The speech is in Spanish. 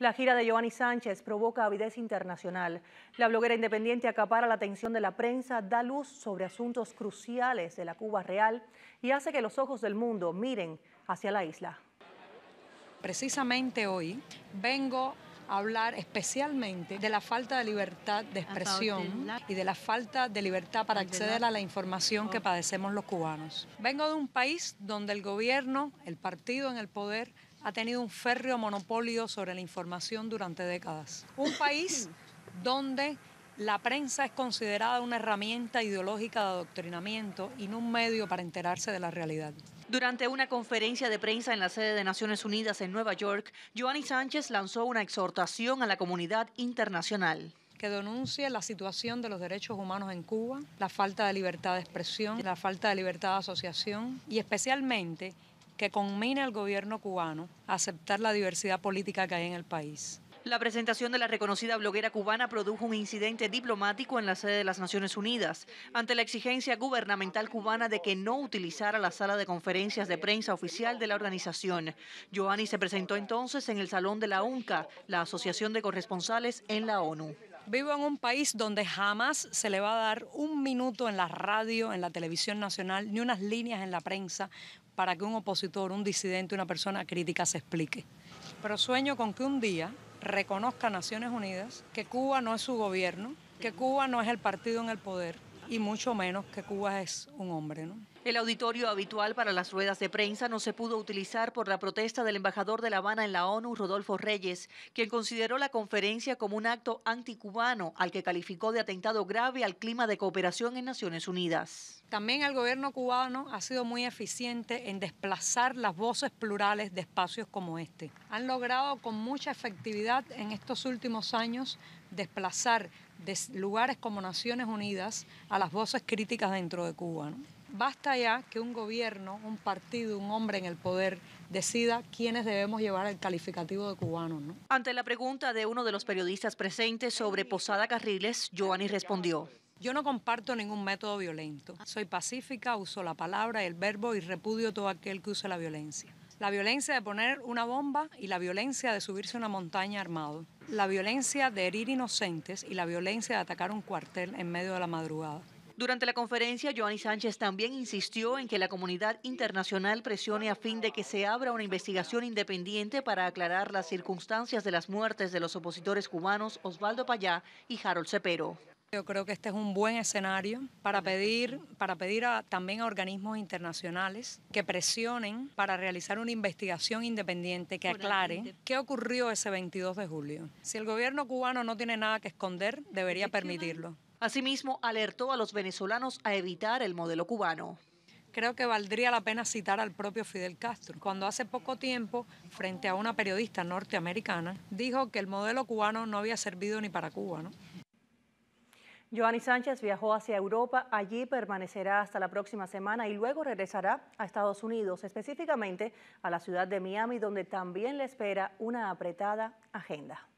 La gira de Giovanni Sánchez provoca avidez internacional. La bloguera independiente acapara la atención de la prensa, da luz sobre asuntos cruciales de la Cuba real y hace que los ojos del mundo miren hacia la isla. Precisamente hoy vengo hablar especialmente de la falta de libertad de expresión y de la falta de libertad para acceder a la información que padecemos los cubanos. Vengo de un país donde el gobierno, el partido en el poder, ha tenido un férreo monopolio sobre la información durante décadas. Un país donde la prensa es considerada una herramienta ideológica de adoctrinamiento y no un medio para enterarse de la realidad. Durante una conferencia de prensa en la sede de Naciones Unidas en Nueva York, Joanny Sánchez lanzó una exhortación a la comunidad internacional que denuncie la situación de los derechos humanos en Cuba, la falta de libertad de expresión, la falta de libertad de asociación y especialmente que conmine al gobierno cubano a aceptar la diversidad política que hay en el país. La presentación de la reconocida bloguera cubana produjo un incidente diplomático en la sede de las Naciones Unidas, ante la exigencia gubernamental cubana de que no utilizara la sala de conferencias de prensa oficial de la organización. Giovanni se presentó entonces en el Salón de la UNCA, la Asociación de Corresponsales en la ONU. Vivo en un país donde jamás se le va a dar un minuto en la radio, en la televisión nacional, ni unas líneas en la prensa para que un opositor, un disidente, una persona crítica se explique. Pero sueño con que un día reconozca Naciones Unidas que Cuba no es su gobierno, que Cuba no es el partido en el poder, y mucho menos que Cuba es un hombre. ¿no? El auditorio habitual para las ruedas de prensa no se pudo utilizar por la protesta del embajador de La Habana en la ONU, Rodolfo Reyes, quien consideró la conferencia como un acto anticubano al que calificó de atentado grave al clima de cooperación en Naciones Unidas. También el gobierno cubano ha sido muy eficiente en desplazar las voces plurales de espacios como este. Han logrado con mucha efectividad en estos últimos años desplazar de lugares como Naciones Unidas a las voces críticas dentro de Cuba. Basta ya que un gobierno, un partido, un hombre en el poder decida quiénes debemos llevar el calificativo de cubanos. Ante la pregunta de uno de los periodistas presentes sobre Posada Carriles, Giovanni respondió. Yo no comparto ningún método violento. Soy pacífica, uso la palabra, el verbo y repudio todo aquel que use la violencia. La violencia de poner una bomba y la violencia de subirse a una montaña armado. La violencia de herir inocentes y la violencia de atacar un cuartel en medio de la madrugada. Durante la conferencia, Joanny Sánchez también insistió en que la comunidad internacional presione a fin de que se abra una investigación independiente para aclarar las circunstancias de las muertes de los opositores cubanos Osvaldo Payá y Harold Cepero. Yo creo que este es un buen escenario para pedir, para pedir también a organismos internacionales que presionen para realizar una investigación independiente que aclare qué ocurrió ese 22 de julio. Si el gobierno cubano no tiene nada que esconder, debería permitirlo. Asimismo, alertó a los venezolanos a evitar el modelo cubano creo que valdría la pena citar al propio Fidel Castro, cuando hace poco tiempo, frente a una periodista norteamericana, dijo que el modelo cubano no había servido ni para Cuba, Joanny Sánchez viajó hacia Europa, allí permanecerá hasta la próxima semana y luego regresará a Estados Unidos, específicamente a la ciudad de Miami, donde también le espera una apretada agenda.